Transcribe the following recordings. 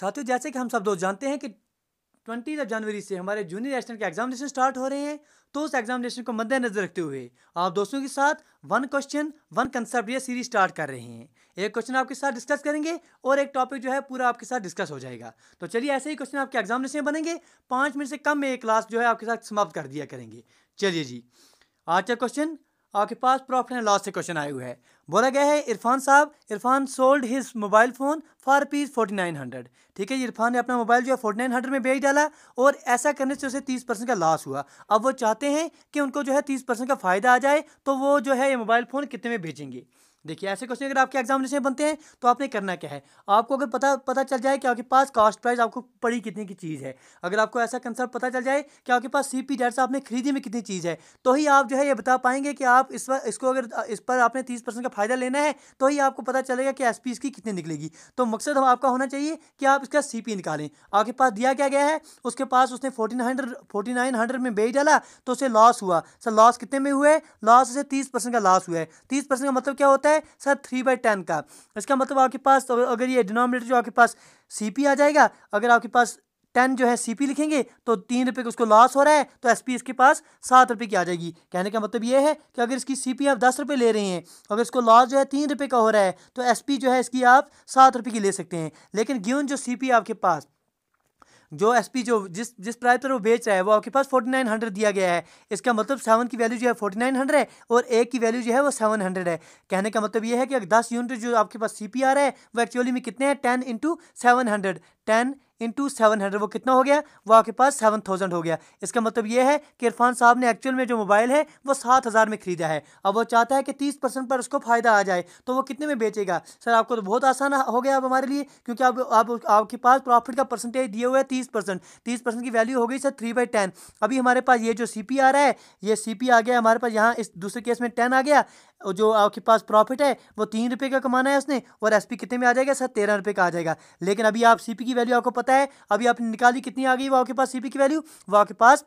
साथियों जैसे कि हम सब दोस्त जानते हैं कि ट्वेंटी जनवरी से हमारे जूनियर असिस्टेंट के एग्जामिनेशन स्टार्ट हो रहे हैं तो उस एग्जामिनेशन को मद्देनजर रखते हुए आप दोस्तों के साथ वन क्वेश्चन वन कंसेप्ट यह सीरीज स्टार्ट कर रहे हैं एक क्वेश्चन आपके साथ डिस्कस करेंगे और एक टॉपिक जो है पूरा आपके साथ डिस्कस हो जाएगा तो चलिए ऐसे ही क्वेश्चन आपके एग्जामिनेशन में बनेंगे पाँच मिनट से कम में एक क्लास जो है आपके साथ समाप्त कर दिया करेंगे चलिए जी आज का क्वेश्चन आपके पास प्रॉफिट एंड लॉस से क्वेश्चन आए हुए हैं बोला गया है इरफान साहब Irfan sold his mobile phone for piece forty nine hundred ठीक है इरफान ने अपना मोबाइल जो है फोर्टी नाइन हंड्रेड में बेच डाला और ऐसा करने से उसे तीस परसेंट का लॉस हुआ अब वो चाहते हैं कि उनको जो है तीस परसेंट का फ़ायदा आ जाए तो वो जो है ये मोबाइल फ़ोन कितने में भेजेंगे देखिए ऐसे क्वेश्चन अगर आपके एग्जामिनेशन बनते हैं तो आपने करना क्या है आपको अगर पता पता चल जाए कि आपके पास कास्ट प्राइस आपको पड़ी कितने की चीज़ है अगर आपको ऐसा कंसर्ट पता चल जाए कि आपके पास सी पी आपने खरीदी में कितनी चीज़ है तो ही आप जो है ये बता पाएंगे कि आप इस पर इसको अगर इस पर आपने तीस परसेंट का फ़ायदा लेना है तो ही आपको पता चलेगा कि एस पी इसकी कितनी निकलेगी तो मकसद हम आपका होना चाहिए कि आप इसका सी पी निकालें आपके पास दिया क्या गया है उसके पास उसने fourteen hundred forty nine hundred में बेच डाला तो उसे लॉस हुआ सर लॉस कितने में हुआ है लॉस उसे तीस परसेंट का लॉस हुआ है तीस परसेंट का मतलब क्या होता है सर थ्री बाई टेन का इसका मतलब आपके पास अगर ये डिनोमिनेटर जो आपके पास सी पी आ जाएगा अगर आपके पास टेन जो है सीपी लिखेंगे तो तीन रुपये का उसको लॉस हो रहा है तो एसपी इसके पास सात रुपये की आ जाएगी कहने का मतलब ये है कि अगर इसकी सीपी आप दस रुपये ले रहे हैं अगर इसको लॉस जो है तीन रुपये का हो रहा है तो एसपी जो है इसकी आप सात रुपये की ले सकते हैं लेकिन गेहूँ जो सी आपके पास जो एसपी जो जिस जिस प्राइस पर वो बेच रहा है वो आपके पास फोर्टी नाइन हंड्रेड दिया गया है इसका मतलब सेवन की वैल्यू जो है फोर्टी नाइन हंड्रेड है और एक की वैल्यू जो है वो सेवन हंड्रेड है कहने का मतलब ये है कि अगर दस यूनिट जो आपके पास सी आ रहा है वो एक्चुअली में कितने हैं ten into seven hundred ten into seven hundred वो कितना हो गया वो आपके पास सेवन थाउजेंड हो गया इसका मतलब ये है कि इरफान साहब ने एक्चुअल में जो मोबाइल है वो सात हज़ार में खरीदा है अब वो चाहता है कि तीस परसेंट पर उसको फ़ायदा आ जाए तो वो कितने में बेचेगा सर आपको तो बहुत आसान हो गया अब हमारे लिए क्योंकि आप, आप आपके पास प्रॉफिट का परसेंटेज दिए हुआ है तीस परसेंट तीस परसेंट की वैल्यू हो गई सर थ्री बाई टेन अभी हमारे पास ये जो सी पी आ रहा है ये सी पी आ गया हमारे पास यहाँ इस दूसरे केस में टेन आ गया जो आपके पास प्रॉफिट है वो तीन रुपये का कमाना है उसने और एस पी कितने में आ जाएगा सर तेरह रुपये का आ जाएगा लेकिन अभी आप सी पी की वैल्यू आपको पता है आता है अभी आपने निकाली कितनी आ गई वाओ के पास सी की वैल्यू वाओ के पास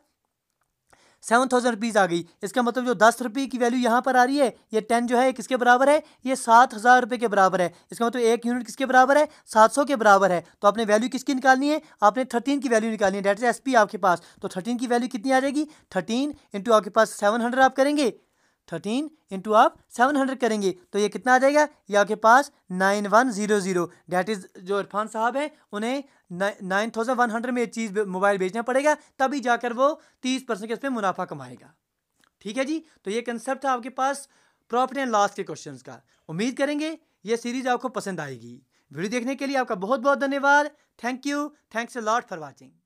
सेवन थाउजेंड रुपीज़ आ गई इसका मतलब जो दस रुपये की वैल्यू यहाँ पर आ रही है ये टेन जो है किसके बराबर है ये सात हज़ार रुपये के बराबर है इसका मतलब एक यूनिट किसके बराबर है सात सौ के बराबर है तो आपने वैल्यू किसकी निकालनी है आपने थर्टीन की वैल्यू निकालनी है डेट एस पी आपके पास तो थर्टीन की वैल्यू कितनी आ जाएगी थर्टीन इंटू आपके पास सेवन हंड्रेड आप करेंगे थर्टीन इंटू आप सेवन हंड्रेड करेंगे तो ये कितना आ जाएगा ये आपके पास nine one zero zero that is जो इरफान साहब हैं उन्हें नाइन थाउजेंड वन हंड्रेड में ये चीज़ मोबाइल बेचना पड़ेगा तभी जाकर वो तीस परसेंट इस पर मुनाफा कमाएगा ठीक है जी तो ये कंसेप्ट था आपके पास प्रॉफिट एंड लॉस के क्वेश्चन का उम्मीद करेंगे ये सीरीज़ आपको पसंद आएगी वीडियो देखने के लिए आपका बहुत बहुत धन्यवाद thank you thanks a lot for watching